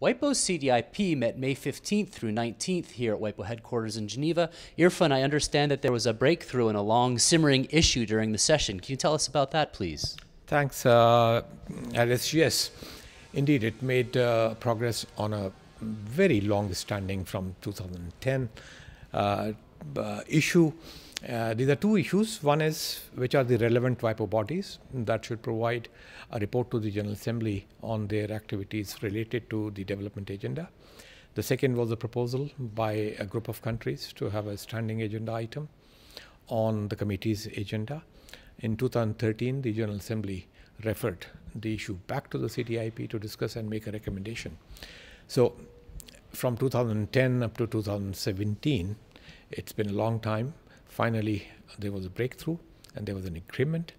WIPO's CDIP met May 15th through 19th here at WIPO headquarters in Geneva. Irfan, I understand that there was a breakthrough and a long simmering issue during the session. Can you tell us about that, please? Thanks, uh, Alice. Yes, indeed, it made uh, progress on a very long standing from 2010 uh, uh, issue uh, these are two issues. One is which are the relevant WIPO bodies that should provide a report to the General Assembly on their activities related to the development agenda. The second was a proposal by a group of countries to have a standing agenda item on the committee's agenda. In 2013, the General Assembly referred the issue back to the CTIP to discuss and make a recommendation. So, from 2010 up to 2017, it's been a long time finally there was a breakthrough and there was an agreement.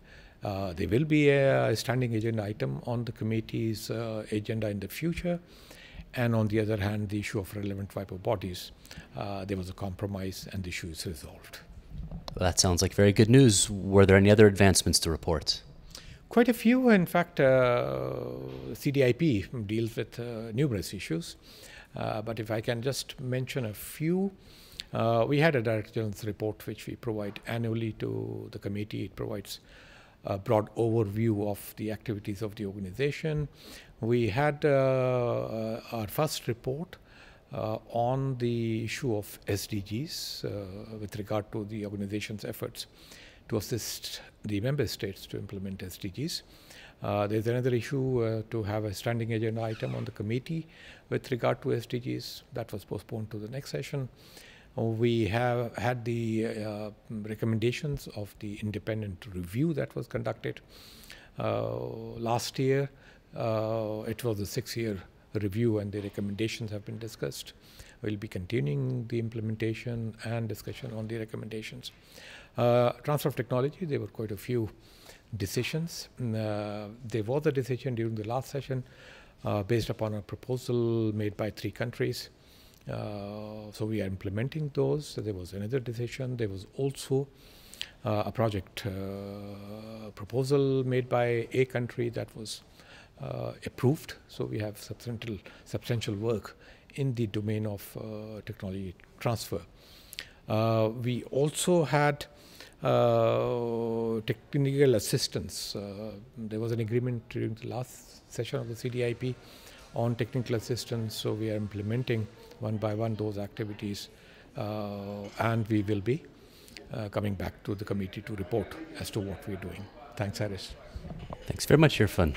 Uh, there will be a standing agenda item on the committee's uh, agenda in the future. And on the other hand, the issue of relevant viper bodies, uh, there was a compromise and the issue is resolved. Well, that sounds like very good news. Were there any other advancements to report? Quite a few. In fact, uh, CDIP deals with uh, numerous issues. Uh, but if I can just mention a few, uh, we had a director general's report which we provide annually to the committee. It provides a broad overview of the activities of the organization. We had uh, uh our first report uh, on the issue of SDGs uh, with regard to the organization's efforts to assist the member states to implement SDGs. Uh, there's another issue uh, to have a standing agenda item on the committee with regard to SDGs. That was postponed to the next session we have had the uh, recommendations of the independent review that was conducted uh, last year. Uh, it was a six-year review and the recommendations have been discussed. We'll be continuing the implementation and discussion on the recommendations. Uh, transfer of technology, there were quite a few decisions. Mm, uh, there was a decision during the last session uh, based upon a proposal made by three countries uh, so we are implementing those. There was another decision. There was also uh, a project uh, proposal made by a country that was approved. So we have substantial substantial work in the domain of technology transfer. we also had uh, technical assistance. Uh, there was an agreement during the last session of the CDIP on technical assistance. So we are implementing one by one those activities uh, and we will be uh, coming back to the committee to report as to what we're doing. Thanks, Harris. Thanks very much, Irfan.